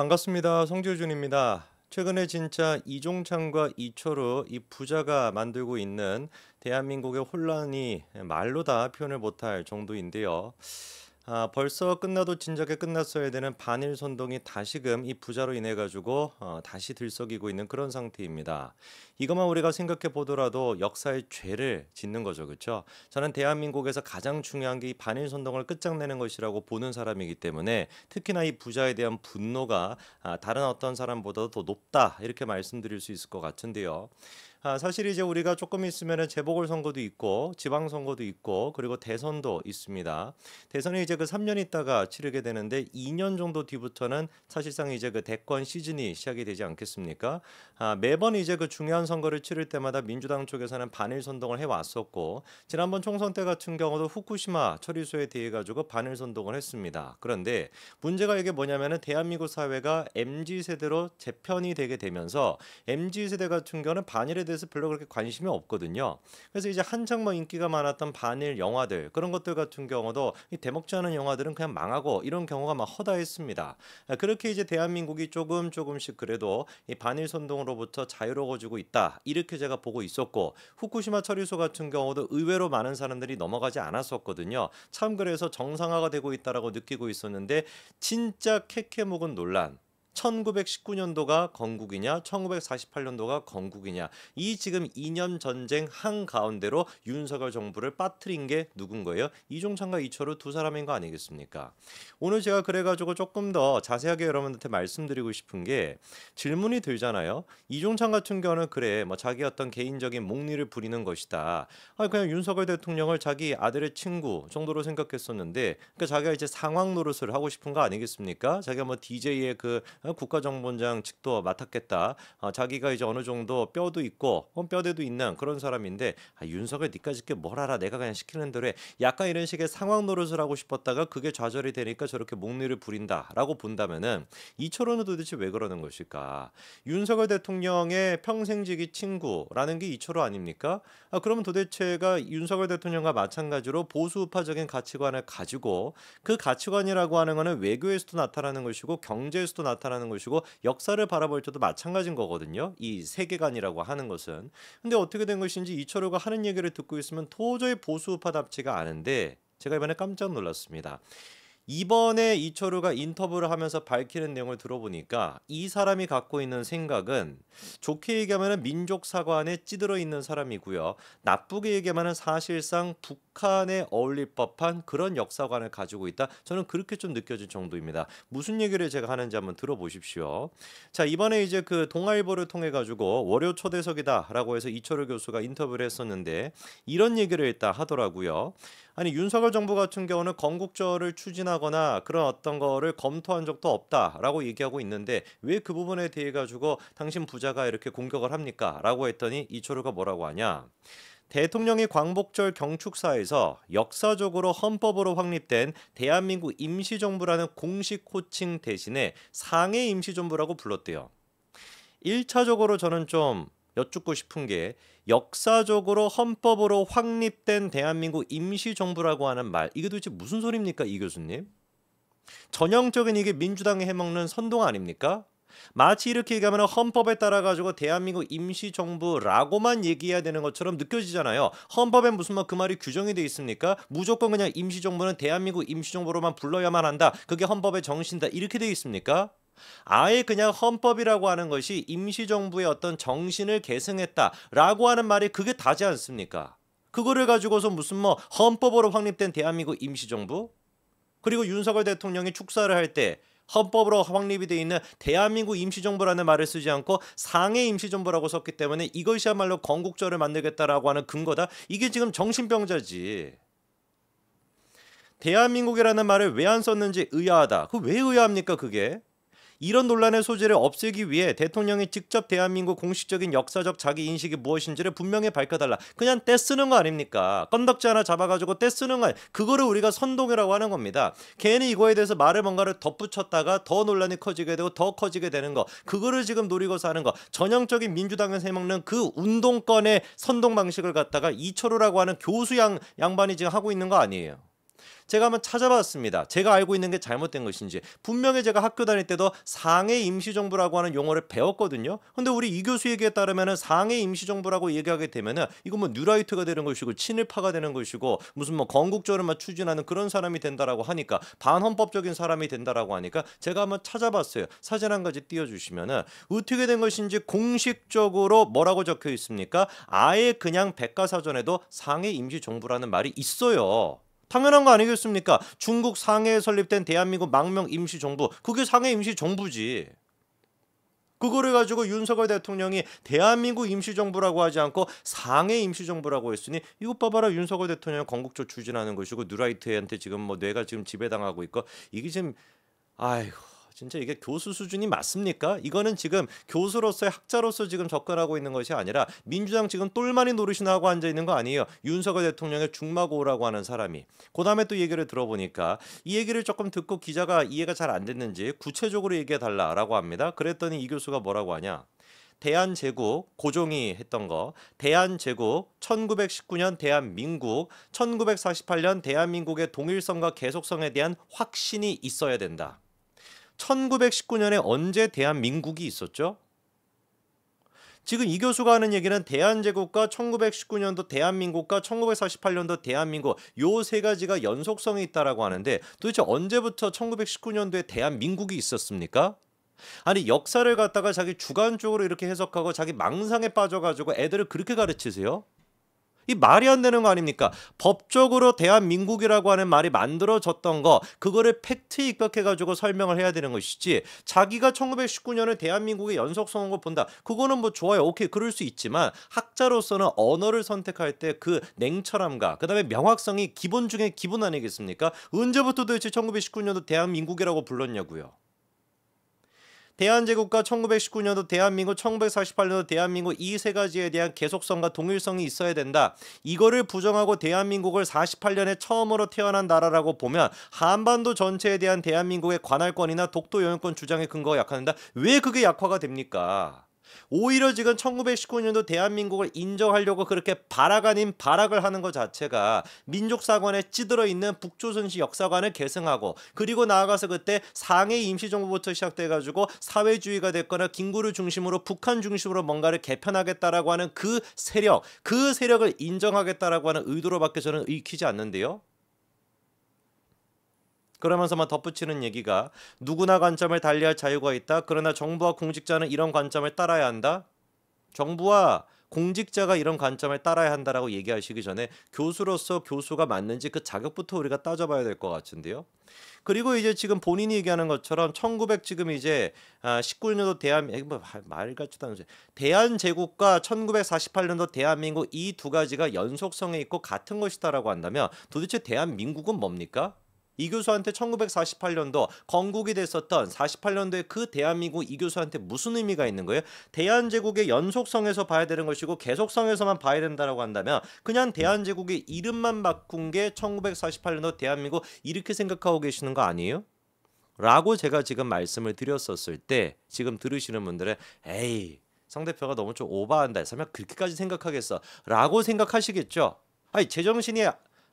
반갑습니다. 성지효준입니다. 최근에 진짜 이종창과 이철우 이 부자가 만들고 있는 대한민국의 혼란이 말로 다 표현을 못할 정도인데요. 아, 벌써 끝나도 진작에 끝났어야 되는 반일 선동이 다시금 이 부자로 인해 가지고 어, 다시 들썩이고 있는 그런 상태입니다. 이것만 우리가 생각해 보더라도 역사의 죄를 짓는 거죠, 그렇죠? 저는 대한민국에서 가장 중요한 게이 반일 선동을 끝장내는 것이라고 보는 사람이기 때문에 특히나 이 부자에 대한 분노가 아, 다른 어떤 사람보다도 더 높다 이렇게 말씀드릴 수 있을 것 같은데요. 아, 사실 이제 우리가 조금 있으면 재보궐 선거도 있고 지방 선거도 있고 그리고 대선도 있습니다. 대선이 이제 그 3년 있다가 치르게 되는데 2년 정도 뒤부터는 사실상 이제 그 대권 시즌이 시작이 되지 않겠습니까? 아, 매번 이제 그 중요한 선거를 치를 때마다 민주당 쪽에서는 반일 선동을 해 왔었고 지난번 총선 때 같은 경우도 후쿠시마 처리소에 대해 가지고 반일 선동을 했습니다. 그런데 문제가 이게 뭐냐면은 대한민국 사회가 MZ 세대로 재편이 되게 되면서 MZ 세대 같은 경우는 반일에 대해서 별로 그렇게 관심이 없거든요. 그래서 이제 한창 막 뭐 인기가 많았던 반일 영화들 그런 것들 같은 경우도 대먹지 않은 영화들은 그냥 망하고 이런 경우가 막 허다했습니다. 아, 그렇게 이제 대한민국이 조금 조금씩 그래도 이 반일 선동으로부터 자유로워지고 있다 이렇게 제가 보고 있었고 후쿠시마 처리소 같은 경우도 의외로 많은 사람들이 넘어가지 않았었거든요. 참 그래서 정상화가 되고 있다라고 느끼고 있었는데 진짜 케케묵은 논란 1919년도가 건국이냐 1948년도가 건국이냐 이 지금 2년 전쟁 한가운데로 윤석열 정부를 빠뜨린 게 누군 거예요? 이종찬과 이철우 두 사람인 거 아니겠습니까? 오늘 제가 그래가지고 조금 더 자세하게 여러분한테 들 말씀드리고 싶은 게 질문이 들잖아요. 이종찬 같은 경우는 그래 뭐 자기 어떤 개인적인 목리를 부리는 것이다. 아 그냥 윤석열 대통령을 자기 아들의 친구 정도로 생각했었는데 그러니까 자기가 이제 상황 노릇을 하고 싶은 거 아니겠습니까? 자기가 뭐 DJ의 그 어, 국가정본장 직도 맡았겠다. 어, 자기가 이제 어느 정도 뼈도 있고 어, 뼈대도 있는 그런 사람인데 아, 윤석열 니까지 게뭘 알아? 내가 그냥 시키는 대로 해. 약간 이런 식의 상황 노릇을 하고 싶었다가 그게 좌절이 되니까 저렇게 목리를 부린다라고 본다면은 이철원은 도대체 왜 그러는 것일까? 윤석열 대통령의 평생지기 친구라는 게 이철호 아닙니까? 아, 그러면 도대체가 윤석열 대통령과 마찬가지로 보수우파적인 가치관을 가지고 그 가치관이라고 하는 거는 외교에서도 나타나는 것이고 경제에서도 나타나는 나타나는 것이고 역사를 바라볼 때도 마찬가지인 거거든요. 이 세계관이라고 하는 것은. 근데 어떻게 된 것인지 이철우가 하는 얘기를 듣고 있으면 도저히 보수우파 답지가 않은데 제가 이번에 깜짝 놀랐습니다. 이번에 이철우가 인터뷰를 하면서 밝히는 내용을 들어보니까 이 사람이 갖고 있는 생각은 좋게 얘기하면 민족 사관에 찌들어 있는 사람이고요. 나쁘게 얘기하면 사실상 북한에 어울릴 법한 그런 역사관을 가지고 있다. 저는 그렇게 좀느껴질 정도입니다. 무슨 얘기를 제가 하는지 한번 들어보십시오. 자 이번에 이제 그 동아일보를 통해 가지고 월요 초대석이다라고 해서 이철우 교수가 인터뷰를 했었는데 이런 얘기를 했다 하더라고요. 아니 윤석열 정부 같은 경우는 건국절을 추진하거나 그런 어떤 거를 검토한 적도 없다라고 얘기하고 있는데 왜 그 부분에 대해 가지고 당신 부자가 이렇게 공격을 합니까라고 했더니 이초르가 뭐라고 하냐? 대통령이 광복절 경축사에서 역사적으로 헌법으로 확립된 대한민국 임시정부라는 공식 호칭 대신에 상해 임시정부라고 불렀대요. 1차적으로 저는 좀 여쭙고 싶은 게 역사적으로 헌법으로 확립된 대한민국 임시정부라고 하는 말 이게 도대체 무슨 소리입니까 이 교수님? 전형적인 이게 민주당이 해먹는 선동 아닙니까? 마치 이렇게 얘기하면 헌법에 따라 가지고 대한민국 임시정부라고만 얘기해야 되는 것처럼 느껴지잖아요. 헌법에 무슨 말그 뭐 말이 규정이 돼 있습니까? 무조건 그냥 임시정부는 대한민국 임시정부로만 불러야만 한다. 그게 헌법의 정신이다. 이렇게 돼 있습니까? 아예 그냥 헌법이라고 하는 것이 임시정부의 어떤 정신을 계승했다라고 하는 말이 그게 다지 않습니까? 그거를 가지고서 무슨 뭐 헌법으로 확립된 대한민국 임시정부 그리고 윤석열 대통령이 축사를 할 때 헌법으로 확립이 돼 있는 대한민국 임시정부라는 말을 쓰지 않고 상해 임시정부라고 썼기 때문에 이것이야말로 건국절을 만들겠다라고 하는 근거다. 이게 지금 정신병자지. 대한민국이라는 말을 왜 안 썼는지 의아하다. 그 왜 의아합니까 그게? 이런 논란의 소지를 없애기 위해 대통령이 직접 대한민국 공식적인 역사적 자기 인식이 무엇인지를 분명히 밝혀달라. 그냥 떼쓰는 거 아닙니까? 건덕지 하나 잡아가지고 떼쓰는 거 그거를 우리가 선동이라고 하는 겁니다. 괜히 이거에 대해서 말을 뭔가를 덧붙였다가 더 논란이 커지게 되고 더 커지게 되는 거. 그거를 지금 노리고사는 거. 전형적인 민주당에서 해먹는 그 운동권의 선동 방식을 갖다가 이철우라고 하는 교수 양, 양반이 지금 하고 있는 거 아니에요. 제가 한번 찾아봤습니다. 제가 알고 있는 게 잘못된 것인지 분명히 제가 학교 다닐 때도 상해 임시정부라고 하는 용어를 배웠거든요. 근데 우리 이 교수 얘기에 따르면 상해 임시정부라고 얘기하게 되면 이건 뭐 뉴라이트가 되는 것이고 친일파가 되는 것이고 무슨 뭐 건국절을 막 추진하는 그런 사람이 된다라고 하니까 반헌법적인 사람이 된다라고 하니까 제가 한번 찾아봤어요. 사진 한 가지 띄워주시면 어떻게 된 것인지 공식적으로 뭐라고 적혀 있습니까? 아예 그냥 백과사전에도 상해 임시정부라는 말이 있어요. 당연한 거 아니겠습니까? 중국 상해에 설립된 대한민국 망명 임시정부 그게 상해 임시정부지. 그거를 가지고 윤석열 대통령이 대한민국 임시정부라고 하지 않고 상해 임시정부라고 했으니 이거 봐봐라 윤석열 대통령 건국조 추진하는 것이고 누라이트한테 지금 뭐 뇌가 지금 지배당하고 있고 이게 지금 아이고 진짜 이게 교수 수준이 맞습니까? 이거는 지금 교수로서의 학자로서 지금 접근하고 있는 것이 아니라 민주당 지금 똘마니 노릇이나 하고 앉아 있는 거 아니에요. 윤석열 대통령의 중마고라고 우 하는 사람이. 그다음에 또 얘기를 들어보니까 이 얘기를 조금 듣고 기자가 이해가 잘 안 됐는지 구체적으로 얘기해 달라라고 합니다. 그랬더니 이 교수가 뭐라고 하냐? 대한제국 고종이 했던 거 대한제국 1919년 대한민국 1948년 대한민국의 동일성과 계속성에 대한 확신이 있어야 된다. 1919년에 언제 대한민국이 있었죠? 지금 이 교수가 하는 얘기는 대한제국과 1919년도 대한민국과 1948년도 대한민국 요 세 가지가 연속성이 있다라고 하는데 도대체 언제부터 1919년도에 대한민국이 있었습니까? 아니 역사를 갖다가 자기 주관적으로 이렇게 해석하고 자기 망상에 빠져가지고 애들을 그렇게 가르치세요? 이 말이 안 되는 거 아닙니까? 법적으로 대한민국이라고 하는 말이 만들어졌던 거 그거를 팩트 입각해 가지고 설명을 해야 되는 것이지 자기가 1919년을 대한민국의 연속 성선걸 본다 그거는 뭐 좋아요 오케이 그럴 수 있지만 학자로서는 언어를 선택할 때 그 냉철함과 그다음에 명확성이 기본 중에 기본 아니겠습니까? 언제부터 도대체 1919년도 대한민국이라고 불렀냐고요. 대한제국과 1919년도 대한민국, 1948년도 대한민국 이 세 가지에 대한 계속성과 동일성이 있어야 된다. 이거를 부정하고 대한민국을 48년에 처음으로 태어난 나라라고 보면 한반도 전체에 대한 대한민국의 관할권이나 독도 영유권 주장의 근거가 약화된다. 왜 그게 약화가 됩니까? 오히려 지금 1919년도 대한민국을 인정하려고 그렇게 발악 아닌 발악을 하는 것 자체가 민족사관에 찌들어 있는 북조선시 역사관을 계승하고 그리고 나아가서 그때 상해 임시정부부터 시작돼가지고 사회주의가 됐거나 김구를 중심으로 북한 중심으로 뭔가를 개편하겠다라고 하는 그 세력 그 세력을 인정하겠다라고 하는 의도로밖에 저는 읽히지 않는데요. 그러면서만 덧붙이는 얘기가 누구나 관점을 달리할 자유가 있다. 그러나 정부와 공직자는 이런 관점을 따라야 한다. 정부와 공직자가 이런 관점을 따라야 한다라고 얘기하시기 전에 교수로서 교수가 맞는지 그 자격부터 우리가 따져봐야 될 것 같은데요. 그리고 이제 지금 본인이 얘기하는 것처럼 1900 지금 이제 19년도 아, 대한 뭐말 같지도 않은 대한 제국과 1948년도 대한민국 이 두 가지가 연속성에 있고 같은 것이다라고 한다면 도대체 대한민국은 뭡니까? 이 교수한테 1948년도 건국이 됐었던 48년도에 그 대한민국 이 교수한테 무슨 의미가 있는 거예요? 대한제국의 연속성에서 봐야 되는 것이고 계속성에서만 봐야 된다라고 한다면 그냥 대한제국의 이름만 바꾼 게 1948년도 대한민국 이렇게 생각하고 계시는 거 아니에요? 라고 제가 지금 말씀을 드렸었을 때 지금 들으시는 분들은 에이 상 대표가 너무 좀 오버한다 했으면 그렇게까지 생각하겠어 라고 생각하시겠죠 아니 제정신이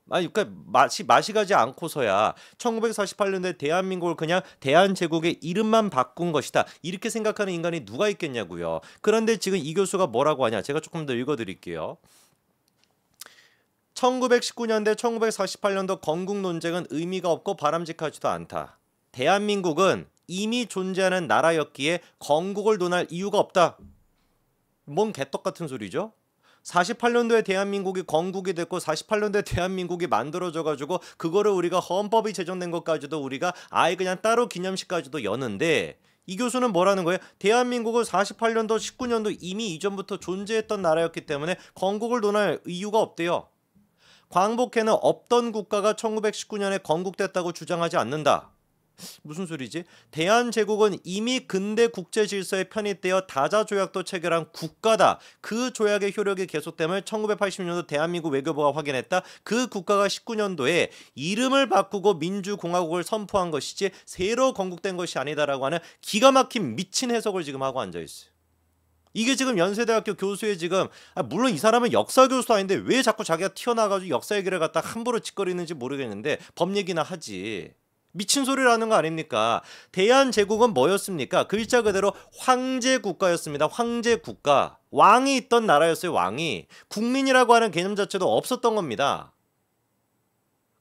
아 그러니까 맛이 맛이 가지 않고서야 1948년에 대한민국을 그냥 대한제국의 이름만 바꾼 것이다 이렇게 생각하는 인간이 누가 있겠냐고요. 그런데 지금 이 교수가 뭐라고 하냐 제가 조금 더 읽어드릴게요. 1919년대 1948년도 건국 논쟁은 의미가 없고 바람직하지도 않다. 대한민국은 이미 존재하는 나라였기에 건국을 논할 이유가 없다. 뭔 개떡 같은 소리죠? 48년도에 대한민국이 건국이 됐고 48년도에 대한민국이 만들어져 가지고 그거를 우리가 헌법이 제정된 것까지도 우리가 아예 그냥 따로 기념식까지도 여는데 이 교수는 뭐라는 거예요? 대한민국은 48년도 19년도 이미 이전부터 존재했던 나라였기 때문에 건국을 논할 이유가 없대요. 광복회는 없던 국가가 1919년에 건국됐다고 주장하지 않는다. 무슨 소리지? 대한제국은 이미 근대 국제 질서에 편입되어 다자 조약도 체결한 국가다. 그 조약의 효력이 계속됨을 1980년도 대한민국 외교부가 확인했다. 그 국가가 19년도에 이름을 바꾸고 민주공화국을 선포한 것이지 새로 건국된 것이 아니다라고 하는 기가 막힌 미친 해석을 지금 하고 앉아 있어요. 이게 지금 연세대학교 교수의 지금 아, 물론 이 사람은 역사 교수 아닌데 왜 자꾸 자기가 튀어나가지고 역사 얘기를 갖다 함부로 짓거리는지 모르겠는데 법 얘기나 하지. 미친 소리라는 거 아닙니까? 대한 제국은 뭐였습니까? 글자 그대로 황제 국가였습니다. 황제 국가. 왕이 있던 나라였어요, 왕이. 국민이라고 하는 개념 자체도 없었던 겁니다.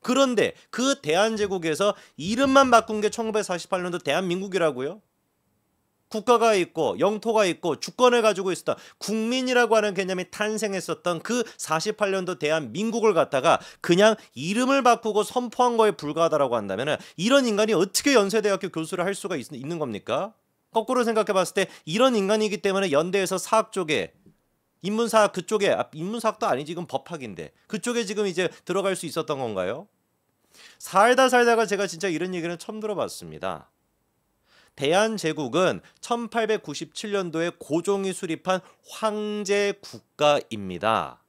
그런데 그 대한제국에서 이름만 바꾼 게 1948년도 대한민국이라고요? 국가가 있고 영토가 있고 주권을 가지고 있었던 국민이라고 하는 개념이 탄생했었던 그 48년도 대한민국을 갖다가 그냥 이름을 바꾸고 선포한 거에 불과하다라고 한다면 이런 인간이 어떻게 연세대학교 교수를 할 수가 있, 있는 겁니까? 거꾸로 생각해 봤을 때 이런 인간이기 때문에 연대에서 사학 쪽에 인문사학 그쪽에 아, 인문사학도 아니지 지금 법학인데 그쪽에 지금 이제 들어갈 수 있었던 건가요? 살다 살다가 제가 진짜 이런 얘기는 처음 들어봤습니다. 대한제국은 1897년도에 고종이 수립한 황제 국가입니다.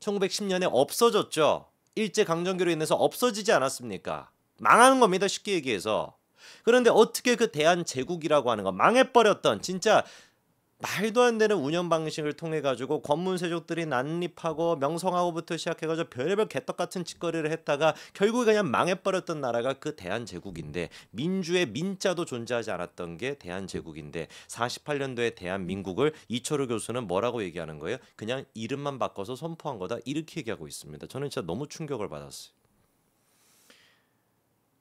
1910년에 없어졌죠. 일제강점기로 인해서 없어지지 않았습니까? 망하는 겁니다. 쉽게 얘기해서. 그런데 어떻게 그 대한제국이라고 하는 거 망해버렸던 진짜 말도 안 되는 운영 방식을 통해 가지고 권문세족들이 난립하고 명성하고부터 시작해 가지고 별의별 개떡 같은 짓거리를 했다가 결국 에 그냥 망해버렸던 나라가 그 대한제국인데 민주의 민자도 존재하지 않았던 게 대한제국인데 48년도에 대한민국을 이철우 교수는 뭐라고 얘기하는 거예요? 그냥 이름만 바꿔서 선포한 거다 이렇게 얘기하고 있습니다. 저는 진짜 너무 충격을 받았어요.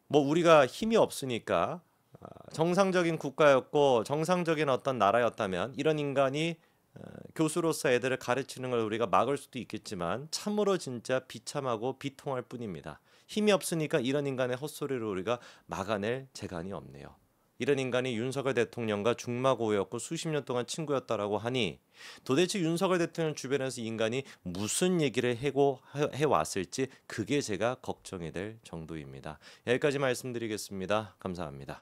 뭐 우리가 힘이 없으니까 아, 정상적인 국가였고 정상적인 어떤 나라였다면 이런 인간이 어, 교수로서 애들을 가르치는 걸 우리가 막을 수도 있겠지만 참으로 진짜 비참하고 비통할 뿐입니다. 힘이 없으니까 이런 인간의 헛소리를 우리가 막아낼 재간이 없네요. 이런 인간이 윤석열 대통령과 중마고였고 수십 년 동안 친구였다라고 하니 도대체 윤석열 대통령 주변에서 인간이 무슨 얘기를 해고 해 왔을지 그게 제가 걱정이 될 정도입니다. 여기까지 말씀드리겠습니다. 감사합니다.